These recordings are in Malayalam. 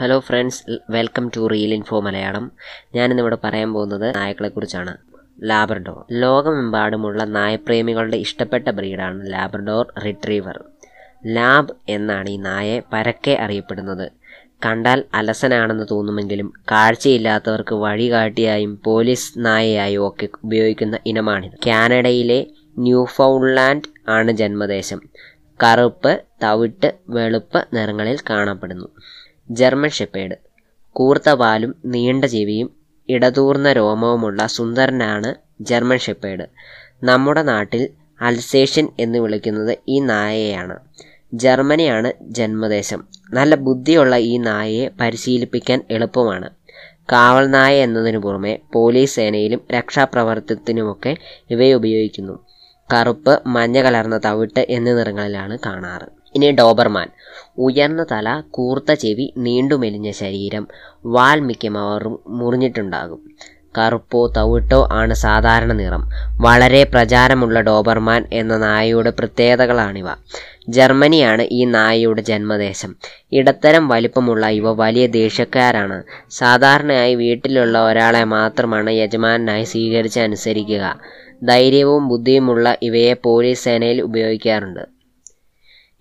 hello friends welcome to real info Malayalam ഞാനിന്നിവിടെ പറയാൻ പോകുന്നത് നായകളെക്കുറിച്ചാണ് ലാബർഡോർ ലോകമെമ്പാടുമുള്ള നായപ്രേമികളുടെ ഇഷ്ടപ്പെട്ട ബ്രീഡാണ് ലാബ്രഡോർ റിട്രീവർ ലാബ് എന്നാണ് ഈ നായെ പരക്കെ അറിയപ്പെടുന്നത് കണ്ടാൽ അലസനാണെന്ന് തോന്നുമെങ്കിലും കാഴ്ചയില്ലാത്തവർക്ക് വഴികാട്ടിയായും പോലീസ് നായയായും ഒക്കെ ഉപയോഗിക്കുന്ന ഇനമാണിത് കാനഡയിലെ ന്യൂഫൗണ്ട്ലാൻഡ് ആണ് ജന്മദേശം കറുപ്പ് തവിട്ട് വെളുപ്പ് നിറങ്ങളിൽ കാണപ്പെടുന്നു ജർമ്മൻ ഷെപ്പേഡ് കൂർത്ത പാലും നീണ്ട ചെവിയും ഇടതൂർന്ന രോമവുമുള്ള സുന്ദരനാണ് ജർമ്മൻ ഷെപ്പേഡ് നമ്മുടെ നാട്ടിൽ അൽസേഷ്യൻ എന്ന് വിളിക്കുന്നത് ഈ നായയെയാണ് ജർമ്മനിയാണ് ജന്മദേശം നല്ല ബുദ്ധിയുള്ള ഈ നായയെ പരിശീലിപ്പിക്കാൻ എളുപ്പമാണ് കാവൽ നായ എന്നതിനു പുറമെ പോലീസ് സേനയിലും രക്ഷാപ്രവർത്തനത്തിനുമൊക്കെ ഇവയെ ഉപയോഗിക്കുന്നു കറുപ്പ് മഞ്ഞ കലർന്ന തവിട്ട് എന്നീ നിറങ്ങളിലാണ് കാണാറ് ഇനി ഡോബർമാൻ ഉയർന്ന തല കൂർത്ത ചെവി മെലിഞ്ഞ ശരീരം വാൽ മുറിഞ്ഞിട്ടുണ്ടാകും കറുപ്പോ തവിട്ടോ ആണ് സാധാരണ നിറം വളരെ പ്രചാരമുള്ള ഡോബർമാൻ എന്ന നായയുടെ പ്രത്യേകതകളാണിവ ജർമ്മനിയാണ് ഈ നായയുടെ ജന്മദേശം ഇടത്തരം വലിപ്പമുള്ള ഇവ വലിയ ദേഷ്യക്കാരാണ് സാധാരണയായി വീട്ടിലുള്ള ഒരാളെ മാത്രമാണ് യജമാനായി സ്വീകരിച്ച് അനുസരിക്കുക ധൈര്യവും ബുദ്ധിയുമുള്ള ഇവയെ പോലീസ് സേനയിൽ ഉപയോഗിക്കാറുണ്ട്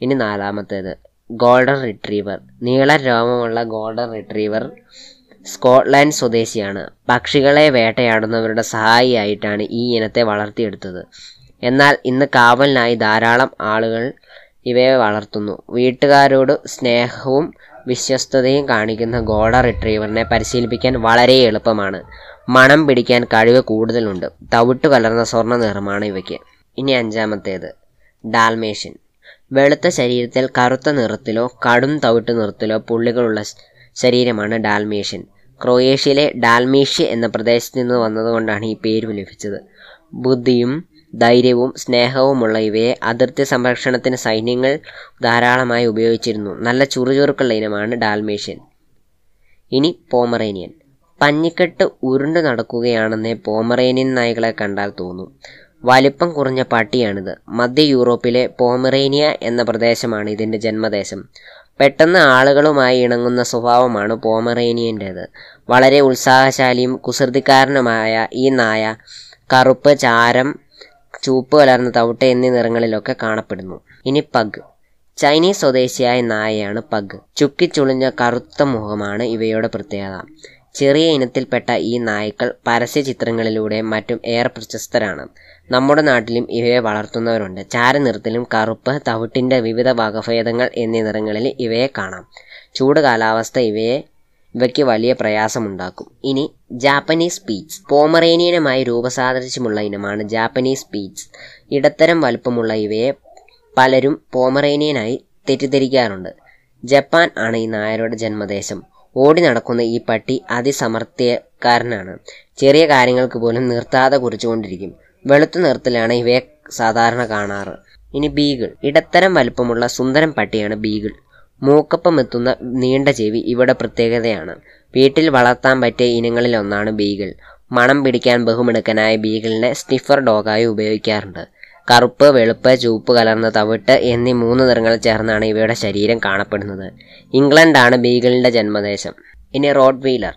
ഇനി നാലാമത്തേത് ഗോൾഡൻ റിട്രീവർ നീള രോമമുള്ള ഗോൾഡൻ റിട്രീവർ സ്കോട്ട്ലാൻഡ് സ്വദേശിയാണ് പക്ഷികളെ വേട്ടയാടുന്നവരുടെ സഹായിയായിട്ടാണ് ഈ ഇനത്തെ വളർത്തിയെടുത്തത് എന്നാൽ ഇന്ന് കാവലിനായി ധാരാളം ആളുകൾ ഇവയെ വളർത്തുന്നു വീട്ടുകാരോട് സ്നേഹവും വിശ്വസ്തതയും കാണിക്കുന്ന ഗോഡ റിട്രീവറിനെ പരിശീലിപ്പിക്കാൻ വളരെ എളുപ്പമാണ് മണം പിടിക്കാൻ കഴിവ് കൂടുതലുണ്ട് തവിട്ട് കലർന്ന സ്വർണ്ണ നിറമാണ് ഇവയ്ക്ക് ഇനി അഞ്ചാമത്തേത് ഡാൽമേഷ്യൻ വെളുത്ത ശരീരത്തിൽ കറുത്ത നിറത്തിലോ കടും തവിട്ട് നിറത്തിലോ പുള്ളികളുള്ള ശരീരമാണ് ഡാൽമേഷ്യൻ ക്രൊയേഷ്യയിലെ ഡാൽമേഷ്യ എന്ന പ്രദേശത്ത് നിന്ന് വന്നതുകൊണ്ടാണ് ഈ പേര് ലഭിച്ചത് ബുദ്ധിയും ധൈര്യവും സ്നേഹവുമുള്ള ഇവയെ അതിർത്തി സംരക്ഷണത്തിന് സൈന്യങ്ങൾ ധാരാളമായി ഉപയോഗിച്ചിരുന്നു നല്ല ചുറുചുറുക്കുള്ള ഇനമാണ് ഡാൽമേഷ്യൻ ഇനി പോമറേനിയൻ പഞ്ഞിക്കെട്ട് ഉരുണ്ടു നടക്കുകയാണെന്നേ പോമറേനിയൻ നായ്ക്കളെ കണ്ടാൽ തോന്നും വലിപ്പം കുറഞ്ഞ പട്ടിയാണിത് മധ്യ യൂറോപ്പിലെ പോമറേനിയ എന്ന പ്രദേശമാണ് ഇതിൻ്റെ ജന്മദേശം പെട്ടെന്ന് ആളുകളുമായി ഇണങ്ങുന്ന സ്വഭാവമാണ് പോമറേനിയൻ്റേത് വളരെ ഉത്സാഹശാലിയും കുസൃതിക്കാരനുമായ ഈ നായ കറുപ്പ് ചാരം ചൂപ്പ് കലർന്ന തവിട്ട് എന്നീ നിറങ്ങളിലൊക്കെ കാണപ്പെടുന്നു ഇനി പഗ് ചൈനീസ് സ്വദേശിയായ നായയാണ് പഗ് ചുക്കിച്ചുളിഞ്ഞ കറുത്ത മുഖമാണ് ഇവയുടെ പ്രത്യേകത ചെറിയ ഇനത്തിൽപ്പെട്ട ഈ നായ്ക്കൾ ചിത്രങ്ങളിലൂടെ മറ്റും ഏറെ പ്രശസ്തരാണ് നമ്മുടെ നാട്ടിലും ഇവയെ വളർത്തുന്നവരുണ്ട് ചാരനിറത്തിലും കറുപ്പ് തവിട്ടിൻ്റെ വിവിധ വകഭേദങ്ങൾ എന്നീ നിറങ്ങളിൽ ഇവയെ കാണാം ചൂട് കാലാവസ്ഥ ഇവയെ ഇവയ്ക്ക് വലിയ പ്രയാസമുണ്ടാക്കും ഇനി ജാപ്പനീസ് പീച്ച് പോമറേനിയനുമായി രൂപസാദൃശ്യമുള്ള ഇനമാണ് ജാപ്പനീസ് പീച്ച് ഇടത്തരം വലുപ്പമുള്ള ഇവയെ പലരും പോമറേനിയനായി തെറ്റിദ്ധരിക്കാറുണ്ട് ജപ്പാൻ ആണ് ഈ നായരുടെ ജന്മദേശം ഓടി നടക്കുന്ന ഈ പട്ടി അതിസമർത്ഥ്യക്കാരനാണ് ചെറിയ കാര്യങ്ങൾക്ക് പോലും നിർത്താതെ കുറിച്ചുകൊണ്ടിരിക്കും വെളുത്ത നിറത്തിലാണ് ഇവയെ സാധാരണ കാണാറ് ഇനി ബീഗിൾ ഇടത്തരം വലുപ്പമുള്ള സുന്ദരം പട്ടിയാണ് ബീഗിൾ മൂക്കപ്പം എത്തുന്ന നീണ്ട ചെവി ഇവിടെ പ്രത്യേകതയാണ് വീട്ടിൽ വളർത്താൻ പറ്റിയ ഇനങ്ങളിൽ ഒന്നാണ് ബീഗിൾ മണം പിടിക്കാൻ ബഹുമിടുക്കനായ ബീഗിളിനെ സ്റ്റിഫർ ഡോഗായി ഉപയോഗിക്കാറുണ്ട് കറുപ്പ് വെളുപ്പ് ചുവപ്പ് കലർന്ന തവിട്ട് എന്നീ മൂന്ന് നിറങ്ങൾ ചേർന്നാണ് ഇവയുടെ ശരീരം കാണപ്പെടുന്നത് ഇംഗ്ലണ്ടാണ് ബീഗിളിന്റെ ജന്മദേശം ഇനി റോഡ് വീലർ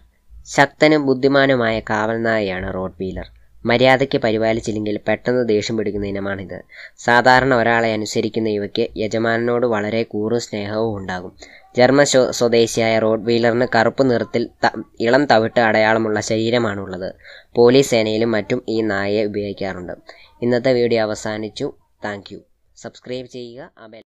ശക്തനും ബുദ്ധിമാനുമായ കാവൽനായയാണ് റോഡ് വീലർ മര്യാദയ്ക്ക് പരിപാലിച്ചില്ലെങ്കിൽ പെട്ടെന്ന് ദേഷ്യം പിടിക്കുന്ന ഇനമാണിത് സാധാരണ ഒരാളെ അനുസരിക്കുന്ന ഇവയ്ക്ക് യജമാനനോട് വളരെ കൂറും സ്നേഹവും ഉണ്ടാകും ജർമ്മൻ സ്വദേശിയായ റോഡ് വീലറിന് കറുപ്പ് നിറത്തിൽ ഇളം തവിട്ട് അടയാളമുള്ള ശരീരമാണുള്ളത് പോലീസ് സേനയിലും മറ്റും ഈ നായയെ ഉപയോഗിക്കാറുണ്ട് ഇന്നത്തെ വീഡിയോ അവസാനിച്ചു താങ്ക് സബ്സ്ക്രൈബ് ചെയ്യുക ആ